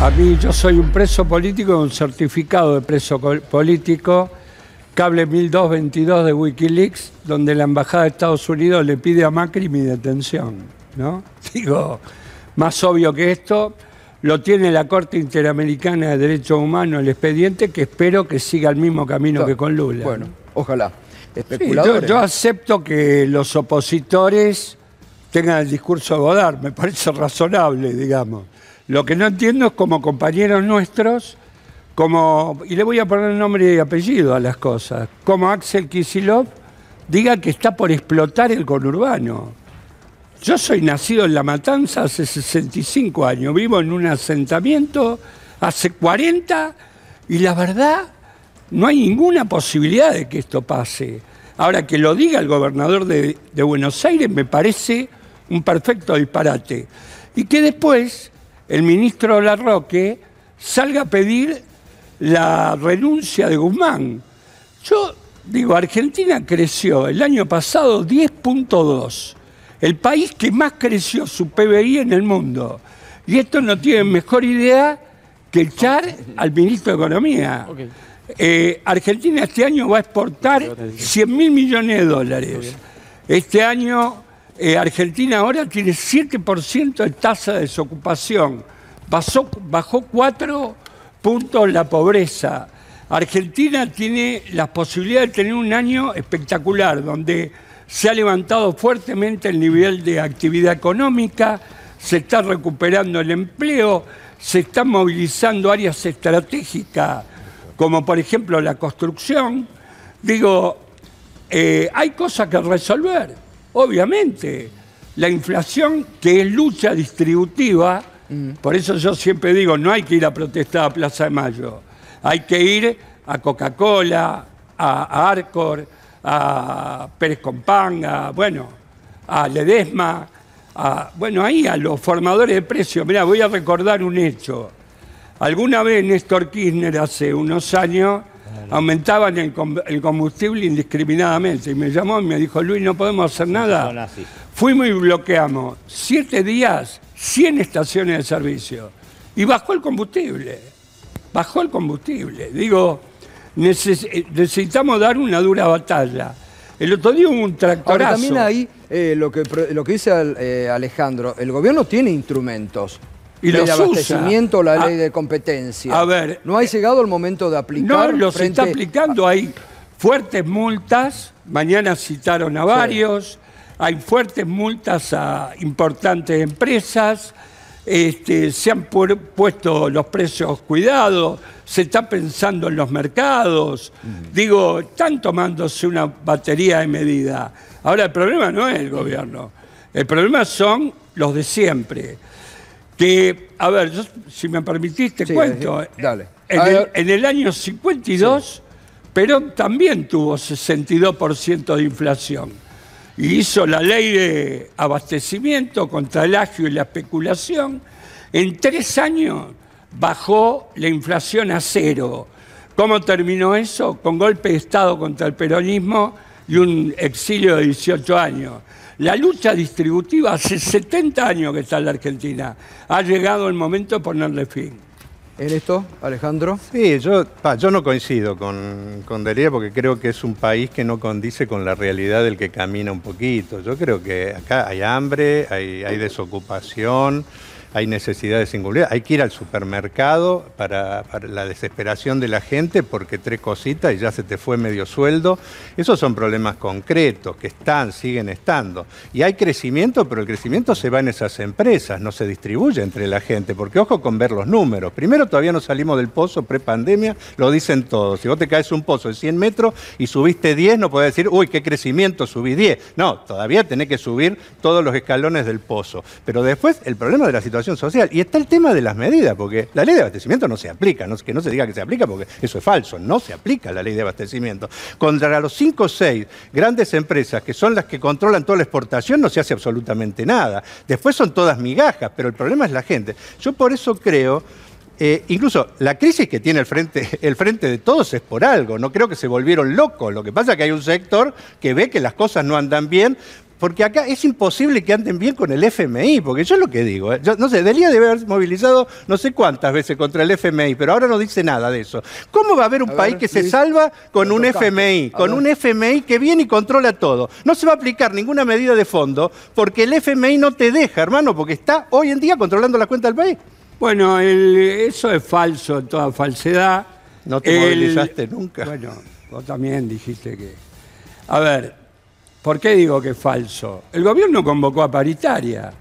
A mí yo soy un preso político Un certificado de preso político, cable 1222 de Wikileaks, donde la Embajada de Estados Unidos le pide a Macri mi detención. ¿no? Digo, más obvio que esto, lo tiene la Corte Interamericana de Derechos Humanos el expediente, que espero que siga el mismo camino que con Lula. Bueno, ojalá yo, acepto que los opositores tengan el discurso de Godard, me parece razonable, digamos. Lo que no entiendo es como compañeros nuestros, como, y le voy a poner nombre y apellido a las cosas, como Axel Kisilov diga que está por explotar el conurbano. Yo soy nacido en La Matanza hace 65 años, vivo en un asentamiento hace 40 y la verdad no hay ninguna posibilidad de que esto pase. Ahora, que lo diga el gobernador de, Buenos Aires me parece un perfecto disparate. Y que después el ministro Larroque salga a pedir la renuncia de Guzmán. Yo digo, Argentina creció el año pasado 10.2, el país que más creció su PBI en el mundo. Y esto no tiene mejor idea que echar al ministro de Economía. Eh, Argentina este año va a exportar 100 mil millones de dólares. Este año eh, Argentina ahora tiene 7% de tasa de desocupación. bajó 4 puntos la pobreza. Argentina tiene la posibilidad de tener un año espectacular, donde se ha levantado fuertemente el nivel de actividad económica, se está recuperando el empleo, se están movilizando áreas estratégicas como por ejemplo la construcción, digo, eh, hay cosas que resolver, obviamente. La inflación, que es lucha distributiva, mm. por eso yo siempre digo, no hay que ir a protestar a Plaza de Mayo, hay que ir a Coca-Cola, a, Arcor, a Pérez Companga, bueno, a Ledesma, a, bueno, ahí a los formadores de precios. Mira, voy a recordar un hecho. Alguna vez Néstor Kirchner hace unos años aumentaban el, combustible indiscriminadamente y me llamó y me dijo, Luis, no podemos hacer nada. Fuimos y bloqueamos siete días, 100 estaciones de servicio y bajó el combustible, bajó el combustible. Digo, eh, necesitamos dar una dura batalla. El otro día hubo un tractorazo. también ahí eh, lo, que, dice eh, Alejandro, el gobierno tiene instrumentos y el de abastecimiento, la ley ah, de competencia. A, ver, ¿no ha eh, llegado el momento de aplicar? No, lo está aplicando. Hay fuertes multas, mañana citaron a varios, hay fuertes multas a importantes empresas, este, se han puesto los precios cuidados, se está pensando en los mercados, mm. digo, están tomándose una batería de medida. Ahora, el problema no es el gobierno, el problema son los de siempre. Que, a ver, si me permitiste, cuento. Eh, en, el, en el año 52, Perón también tuvo 62% de inflación. Y hizo la ley de abastecimiento contra el agio y la especulación. En tres años bajó la inflación a cero. ¿Cómo terminó eso? Con golpe de Estado contra el peronismo y un exilio de 18 años. La lucha distributiva hace 70 años que está en la Argentina. Ha llegado el momento de ponerle fin. ¿Eres esto, Alejandro? Sí, yo, no coincido con, con Delia porque creo que es un país que no condice con la realidad del que camina un poquito. Yo creo que acá hay hambre, hay desocupación hay de singularidad. Hay que ir al supermercado para, la desesperación de la gente porque tres cositas y ya se te fue medio sueldo. Esos son problemas concretos que están, siguen estando. Y hay crecimiento, pero el crecimiento se va en esas empresas, no se distribuye entre la gente. Porque ojo con ver los números. Primero, todavía no salimos del pozo prepandemia, lo dicen todos. Si vos te caes un pozo de 100 metros y subiste 10, no podés decir, uy, qué crecimiento, subí 10. No, todavía tenés que subir todos los escalones del pozo. Pero después, el problema de la situación social. Y está el tema de las medidas, porque la ley de abastecimiento no se aplica, no, que no se diga que se aplica, porque eso es falso, no se aplica la ley de abastecimiento. Contra los cinco o seis grandes empresas que son las que controlan toda la exportación, no se hace absolutamente nada. Después son todas migajas, pero el problema es la gente. Yo por eso creo... Eh, incluso la crisis que tiene el frente, el frente de todos es por algo, no creo que se volvieron locos, lo que pasa es que hay un sector que ve que las cosas no andan bien, porque acá es imposible que anden bien con el FMI, porque yo es lo que digo. ¿eh? Yo, no sé, Delía debe haberse movilizado no sé cuántas veces contra el FMI, pero ahora no dice nada de eso. ¿Cómo va a haber un país que se salva con un FMI? Con un FMI que viene y controla todo. No se va a aplicar ninguna medida de fondo porque el FMI no te deja, hermano, porque está hoy en día controlando la cuenta del país. Bueno, eso es falso, toda falsedad. No te movilizaste nunca. Bueno, vos también dijiste que... A ver, ¿Por qué digo que es falso? El gobierno convocó a paritaria.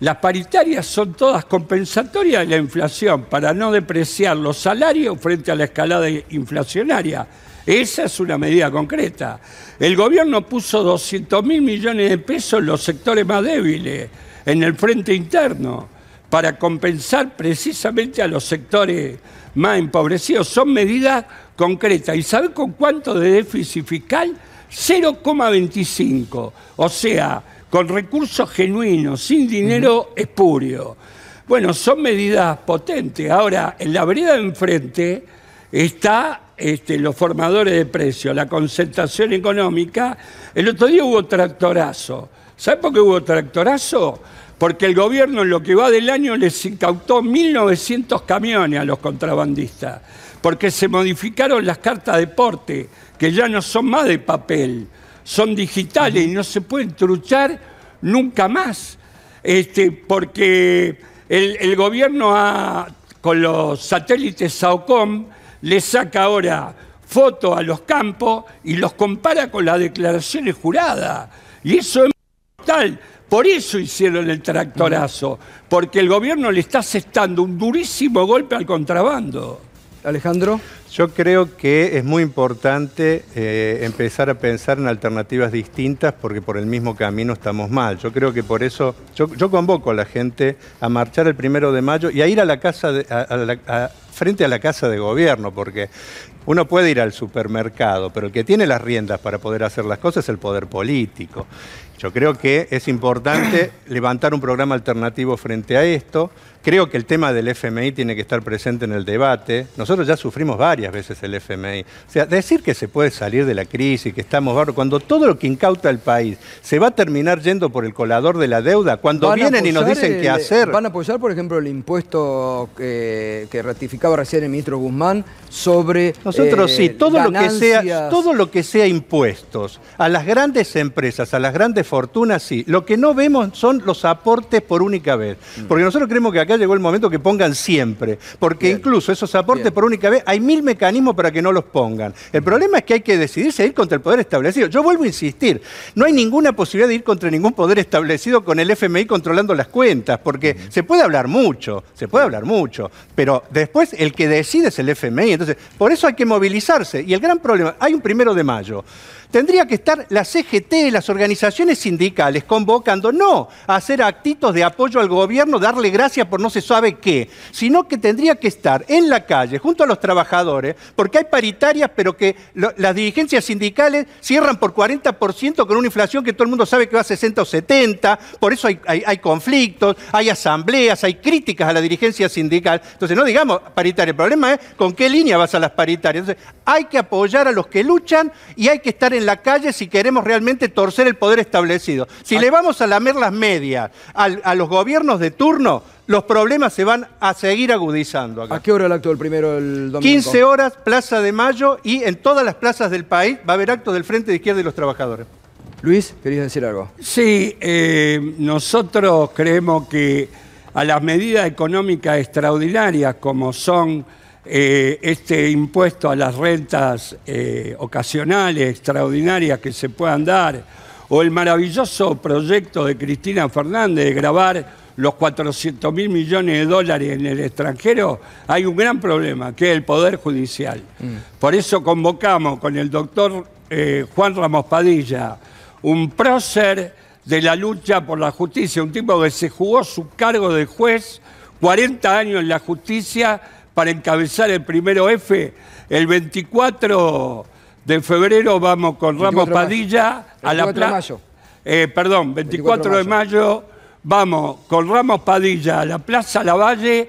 Las paritarias son todas compensatorias de la inflación para no depreciar los salarios frente a la escalada inflacionaria. Esa es una medida concreta. El gobierno puso 200 mil millones de pesos en los sectores más débiles, en el frente interno, para compensar precisamente a los sectores más empobrecidos. Son medidas concretas. ¿Y saben con cuánto de déficit fiscal? 0,25. O sea, con recursos genuinos, sin dinero espurio. Bueno, son medidas potentes. Ahora, en la vereda de enfrente está este, los formadores de precios, la concentración económica. El otro día hubo tractorazo. ¿Sabe por qué hubo tractorazo? Porque el gobierno en lo que va del año les incautó 1.900 camiones a los contrabandistas porque se modificaron las cartas de porte, que ya no son más de papel, son digitales y no se pueden truchar nunca más, este, porque el, gobierno con los satélites SAOCOM le saca ahora fotos a los campos y los compara con las declaraciones juradas. Y eso es tal. Por eso hicieron el tractorazo, porque el gobierno le está asestando un durísimo golpe al contrabando. Alejandro. Yo creo que es muy importante eh, empezar a pensar en alternativas distintas porque por el mismo camino estamos mal. Yo creo que por eso yo, convoco a la gente a marchar el primero de mayo y a ir a la casa frente a la casa de gobierno porque uno puede ir al supermercado, pero el que tiene las riendas para poder hacer las cosas es el poder político. Yo creo que es importante levantar un programa alternativo frente a esto. Creo que el tema del FMI tiene que estar presente en el debate. Nosotros ya sufrimos varias veces el FMI. O sea, decir que se puede salir de la crisis, que estamos barro, cuando todo lo que incauta el país se va a terminar yendo por el colador de la deuda, cuando vienen y nos dicen qué hacer. Van a apoyar, por ejemplo, el impuesto que, ratificaba recién el ministro Guzmán sobre Nosotros sí, eh, todo lo que sea, todo lo que sea impuestos a las grandes empresas, a las grandes fortunas sí. Lo que no vemos son los aportes por única vez, mm. porque nosotros creemos que acá llegó el momento que pongan siempre, porque incluso esos aportes por única vez, hay mil mecanismos para que no los pongan. El mm. problema es que hay que decidirse a ir contra el poder establecido. Yo vuelvo a insistir, no hay ninguna posibilidad de ir contra ningún poder establecido con el FMI controlando las cuentas, porque mm. se puede hablar mucho, se puede hablar mucho, pero después el que decide es el FMI, entonces por eso hay que movilizarse. Y el gran problema, hay un primero de mayo tendría que estar la CGT, e las organizaciones sindicales, convocando, no a hacer actitos de apoyo al gobierno, darle gracias por no se sabe qué, sino que tendría que estar en la calle junto a los trabajadores, porque hay paritarias, pero que las dirigencias sindicales cierran por 40% con una inflación que todo el mundo sabe que va a 60 o 70, por eso hay, conflictos, hay asambleas, hay críticas a la dirigencia sindical. Entonces, no digamos paritaria, el problema es con qué línea vas a las paritarias. Entonces, hay que apoyar a los que luchan y hay que estar en la calle si queremos realmente torcer el poder establecido. Si le vamos a lamer las medias a los gobiernos de turno, los problemas se van a seguir agudizando ¿A qué hora el acto del primero del domingo? 15 horas, Plaza de Mayo, y en todas las plazas del país va a haber acto del Frente de Izquierda y los Trabajadores. Luis, ¿querías decir algo? Sí, eh, nosotros creemos que a las medidas económicas extraordinarias como son eh, este impuesto a las rentas eh, ocasionales extraordinarias que se puedan dar, o el maravilloso proyecto de Cristina Fernández de grabar los 400 mil millones de dólares en el extranjero, hay un gran problema, que es el Poder Judicial. Mm. Por eso convocamos con el doctor eh, Juan Ramos Padilla un prócer de la lucha por la justicia, un tipo que se jugó su cargo de juez 40 años en la justicia para encabezar el primero F. El 24 de febrero vamos con Ramos Padilla a la plaza. Eh, perdón, 24 de mayo vamos con Ramos Padilla a la Plaza Lavalle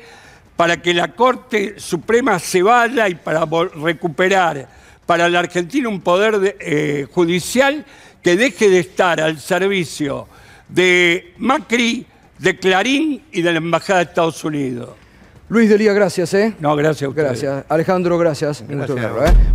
para que la Corte Suprema se vaya y para recuperar para la Argentina un poder eh, judicial que deje de estar al servicio de Macri, de Clarín y de la Embajada de Estados Unidos. Luis Delía, gracias. ¿eh? No, gracias Gracias. Alejandro, gracias. ¿eh?